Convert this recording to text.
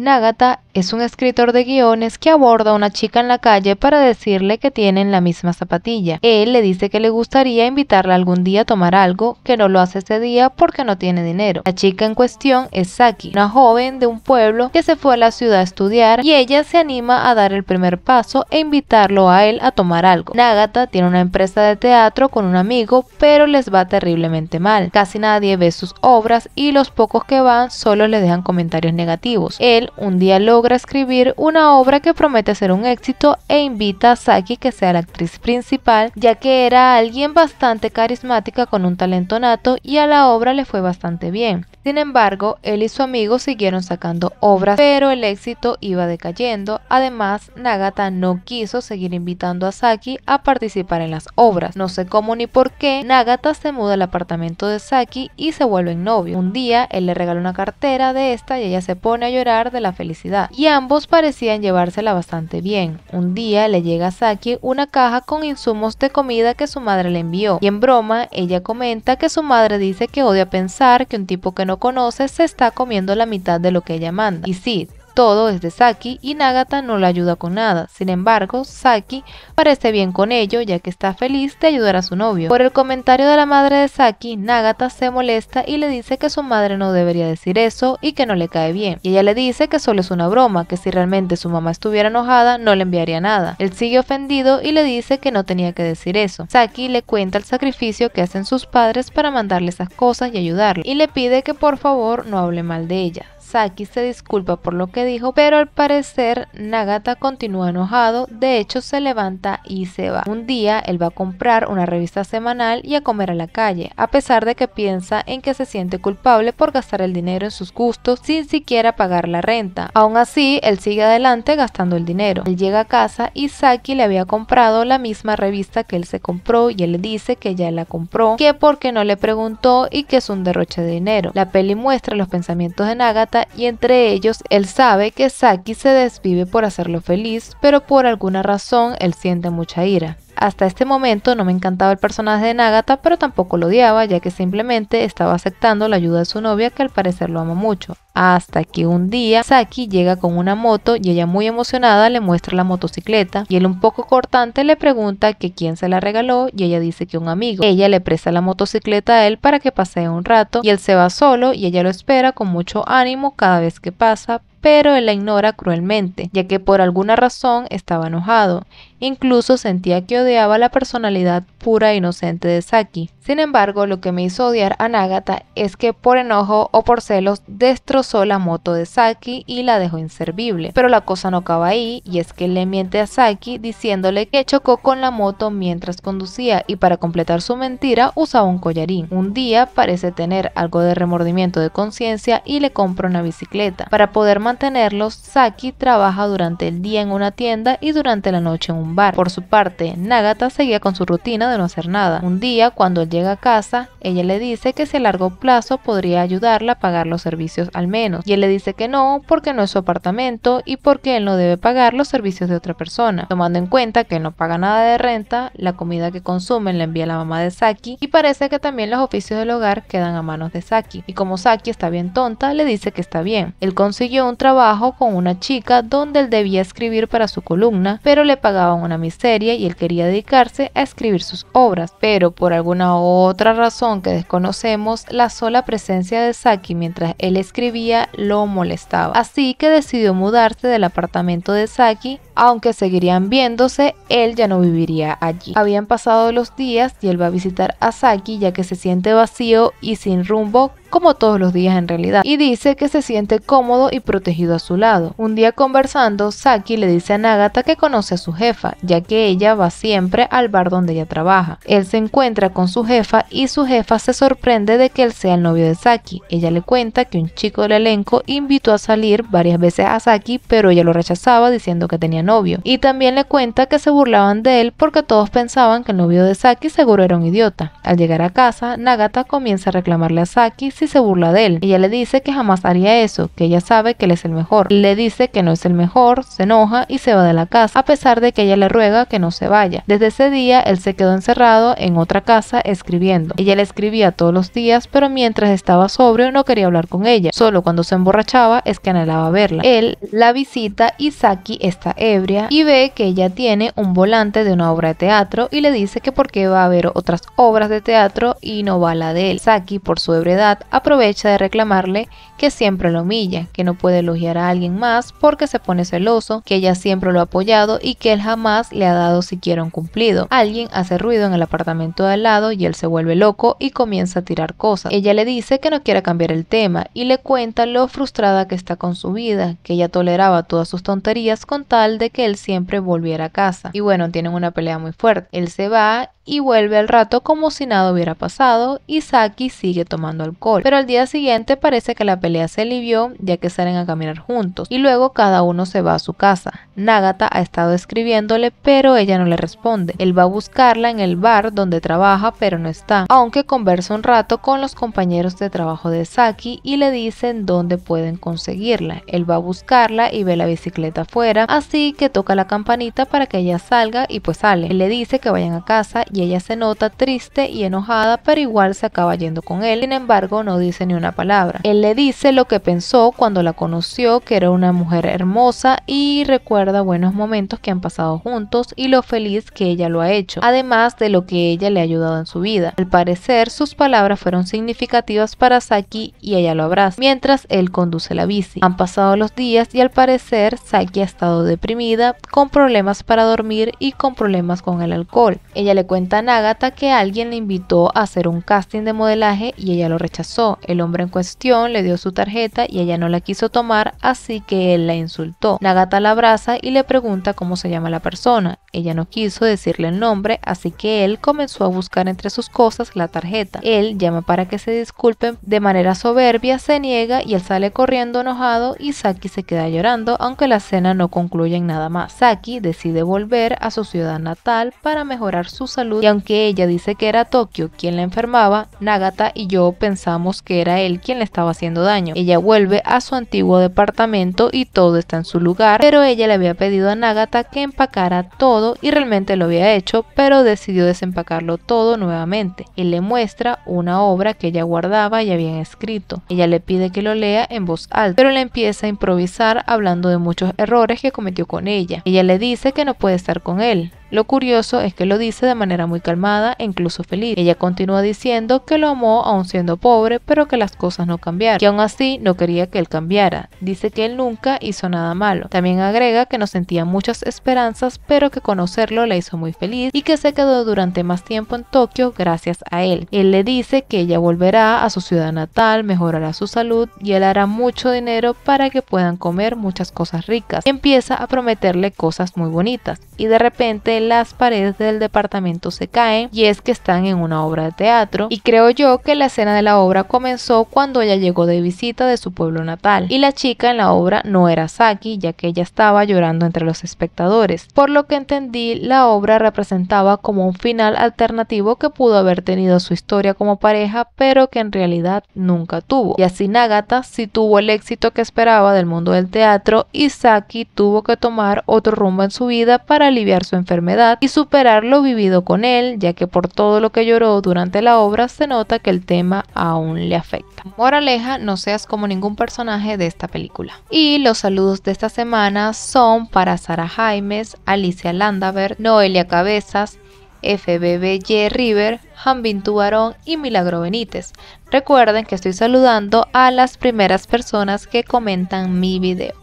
Nagata es un escritor de guiones que aborda a una chica en la calle para decirle que tienen la misma zapatilla. Él le dice que le gustaría invitarla algún día a tomar algo, que no lo hace ese día porque no tiene dinero. La chica en cuestión es Saki, una joven de un pueblo que se fue a la ciudad a estudiar y ella se anima a dar el primer paso e invitarlo a él a tomar algo. Nagata tiene una empresa de teatro con un amigo, pero les va terriblemente mal. Casi nadie ve sus obras y los pocos que van solo le dejan comentarios negativos. Él un día logra escribir una obra que promete ser un éxito e invita a Saki que sea la actriz principal, ya que era alguien bastante carismática con un talento nato y a la obra le fue bastante bien. Sin embargo, él y su amigo siguieron sacando obras, pero el éxito iba decayendo. Además, Nagata no quiso seguir invitando a Saki a participar en las obras. No sé cómo ni por qué, Nagata se muda al apartamento de Saki y se vuelven novio Un día, él le regala una cartera de esta y ella se pone a llorar la felicidad, y ambos parecían llevársela bastante bien. Un día le llega a Saki una caja con insumos de comida que su madre le envió, y en broma ella comenta que su madre dice que odia pensar que un tipo que no conoce se está comiendo la mitad de lo que ella manda. Y sí, todo es de Saki y Nagata no la ayuda con nada. Sin embargo, Saki parece bien con ello ya que está feliz de ayudar a su novio. Por el comentario de la madre de Saki, Nagata se molesta y le dice que su madre no debería decir eso y que no le cae bien. Y ella le dice que solo es una broma, que si realmente su mamá estuviera enojada no le enviaría nada. Él sigue ofendido y le dice que no tenía que decir eso. Saki le cuenta el sacrificio que hacen sus padres para mandarle esas cosas y ayudarle y le pide que por favor no hable mal de ella. Saki se disculpa por lo que dijo, pero al parecer Nagata continúa enojado, de hecho se levanta y se va. Un día él va a comprar una revista semanal y a comer a la calle, a pesar de que piensa en que se siente culpable por gastar el dinero en sus gustos sin siquiera pagar la renta. Aún así, él sigue adelante gastando el dinero. Él llega a casa y Saki le había comprado la misma revista que él se compró y él le dice que ya la compró, que porque no le preguntó y que es un derroche de dinero. La peli muestra los pensamientos de Nagata y entre ellos él sabe que Saki se desvive por hacerlo feliz, pero por alguna razón él siente mucha ira. Hasta este momento no me encantaba el personaje de Nagata, pero tampoco lo odiaba, ya que simplemente estaba aceptando la ayuda de su novia, que al parecer lo ama mucho. Hasta que un día Saki llega con una moto y ella muy emocionada le muestra la motocicleta y él un poco cortante le pregunta que quién se la regaló y ella dice que un amigo. Ella le presta la motocicleta a él para que pasee un rato y él se va solo y ella lo espera con mucho ánimo cada vez que pasa, pero él la ignora cruelmente, ya que por alguna razón estaba enojado. Incluso sentía que odiaba la personalidad pura e inocente de Saki. Sin embargo, lo que me hizo odiar a Nagata es que por enojo o por celos destrozó la moto de Saki y la dejó inservible. Pero la cosa no acaba ahí, y es que le miente a Saki diciéndole que chocó con la moto mientras conducía y para completar su mentira usaba un collarín. Un día parece tener algo de remordimiento de conciencia y le compra una bicicleta para poder mantenerlos, Saki trabaja durante el día en una tienda y durante la noche en un bar. Por su parte, Nagata seguía con su rutina de no hacer nada. Un día, cuando él llega a casa, ella le dice que si a largo plazo podría ayudarla a pagar los servicios al menos, y él le dice que no porque no es su apartamento y porque él no debe pagar los servicios de otra persona, tomando en cuenta que no paga nada de renta, la comida que consumen la envía la mamá de Saki y parece que también los oficios del hogar quedan a manos de Saki. Y como Saki está bien tonta, le dice que está bien. Él consiguió un trabajo con una chica donde él debía escribir para su columna, pero le pagaban una miseria y él quería dedicarse a escribir sus obras, pero por alguna otra razón que desconocemos, la sola presencia de Saki mientras él escribía lo molestaba. Así que decidió mudarse del apartamento de Saki aunque seguirían viéndose, él ya no viviría allí. Habían pasado los días y él va a visitar a Saki ya que se siente vacío y sin rumbo como todos los días en realidad, y dice que se siente cómodo y protegido a su lado. Un día conversando, Saki le dice a Nagata que conoce a su jefa, ya que ella va siempre al bar donde ella trabaja. Él se encuentra con su jefa y su jefa se sorprende de que él sea el novio de Saki. Ella le cuenta que un chico del elenco invitó a salir varias veces a Saki, pero ella lo rechazaba diciendo que tenía novio novio, y también le cuenta que se burlaban de él porque todos pensaban que el novio de Saki seguro era un idiota. Al llegar a casa, Nagata comienza a reclamarle a Saki si se burla de él. Ella le dice que jamás haría eso, que ella sabe que él es el mejor. Le dice que no es el mejor, se enoja y se va de la casa, a pesar de que ella le ruega que no se vaya. Desde ese día, él se quedó encerrado en otra casa escribiendo. Ella le escribía todos los días, pero mientras estaba sobrio no quería hablar con ella. Solo cuando se emborrachaba es que anhelaba verla. Él la visita y Saki está ebrio y ve que ella tiene un volante de una obra de teatro y le dice que porque va a haber otras obras de teatro y no va la de él. Saki, por su ebriedad, aprovecha de reclamarle que siempre lo humilla, que no puede elogiar a alguien más porque se pone celoso, que ella siempre lo ha apoyado y que él jamás le ha dado siquiera un cumplido. Alguien hace ruido en el apartamento de al lado y él se vuelve loco y comienza a tirar cosas. Ella le dice que no quiere cambiar el tema y le cuenta lo frustrada que está con su vida, que ella toleraba todas sus tonterías con tal de que él siempre volviera a casa. Y bueno, tienen una pelea muy fuerte. Él se va y vuelve al rato como si nada hubiera pasado y Saki sigue tomando alcohol. Pero al día siguiente parece que la pelea se alivió ya que salen a caminar juntos y luego cada uno se va a su casa. Nagata ha estado escribiéndole pero ella no le responde. Él va a buscarla en el bar donde trabaja pero no está, aunque conversa un rato con los compañeros de trabajo de Saki y le dicen dónde pueden conseguirla. Él va a buscarla y ve la bicicleta afuera, así que toca la campanita para que ella salga y pues sale. Él le dice que vayan a casa y ella se nota triste y enojada, pero igual se acaba yendo con él. Sin embargo, no dice ni una palabra. Él le dice lo que pensó cuando la conoció, que era una mujer hermosa y recuerda buenos momentos que han pasado juntos y lo feliz que ella lo ha hecho, además de lo que ella le ha ayudado en su vida. Al parecer, sus palabras fueron significativas para Saki y ella lo abraza, mientras él conduce la bici. Han pasado los días y al parecer Saki ha estado deprimida con problemas para dormir y con problemas con el alcohol. Ella le cuenta a Nagata que alguien le invitó a hacer un casting de modelaje y ella lo rechazó. El hombre en cuestión le dio su tarjeta y ella no la quiso tomar, así que él la insultó. Nagata la abraza y le pregunta cómo se llama la persona. Ella no quiso decirle el nombre, así que él comenzó a buscar entre sus cosas la tarjeta. Él llama para que se disculpen, de manera soberbia se niega y él sale corriendo enojado y Saki se queda llorando, aunque la cena no concluye en nada más. Saki decide volver a su ciudad natal para mejorar su salud y aunque ella dice que era Tokio quien la enfermaba, Nagata y yo pensamos que era él quien le estaba haciendo daño. Ella vuelve a su antiguo departamento y todo está en su lugar, pero ella le había pedido a Nagata que empacara todo y realmente lo había hecho, pero decidió desempacarlo todo nuevamente. y le muestra una obra que ella guardaba y había escrito. Ella le pide que lo lea en voz alta, pero le empieza a improvisar hablando de muchos errores que cometió con ella. Ella le dice que no puede estar con él, lo curioso es que lo dice de manera muy calmada e incluso feliz. Ella continúa diciendo que lo amó aún siendo pobre, pero que las cosas no cambiaron, que aún así no quería que él cambiara. Dice que él nunca hizo nada malo. También agrega que no sentía muchas esperanzas, pero que conocerlo la hizo muy feliz y que se quedó durante más tiempo en Tokio gracias a él. Él le dice que ella volverá a su ciudad natal, mejorará su salud y él hará mucho dinero para que puedan comer muchas cosas ricas. Empieza a prometerle cosas muy bonitas y de repente las paredes del departamento se caen y es que están en una obra de teatro y creo yo que la escena de la obra comenzó cuando ella llegó de visita de su pueblo natal y la chica en la obra no era Saki ya que ella estaba llorando entre los espectadores. Por lo que entendí la obra representaba como un final alternativo que pudo haber tenido su historia como pareja pero que en realidad nunca tuvo y así Nagata sí tuvo el éxito que esperaba del mundo del teatro y Saki tuvo que tomar otro rumbo en su vida para aliviar su enfermedad edad y superar lo vivido con él, ya que por todo lo que lloró durante la obra se nota que el tema aún le afecta. Moraleja, no seas como ningún personaje de esta película. Y los saludos de esta semana son para Sara Jaimes, Alicia Landaver, Noelia Cabezas, FBBJ River, Jambin Tubarón y Milagro Benítez. Recuerden que estoy saludando a las primeras personas que comentan mi video.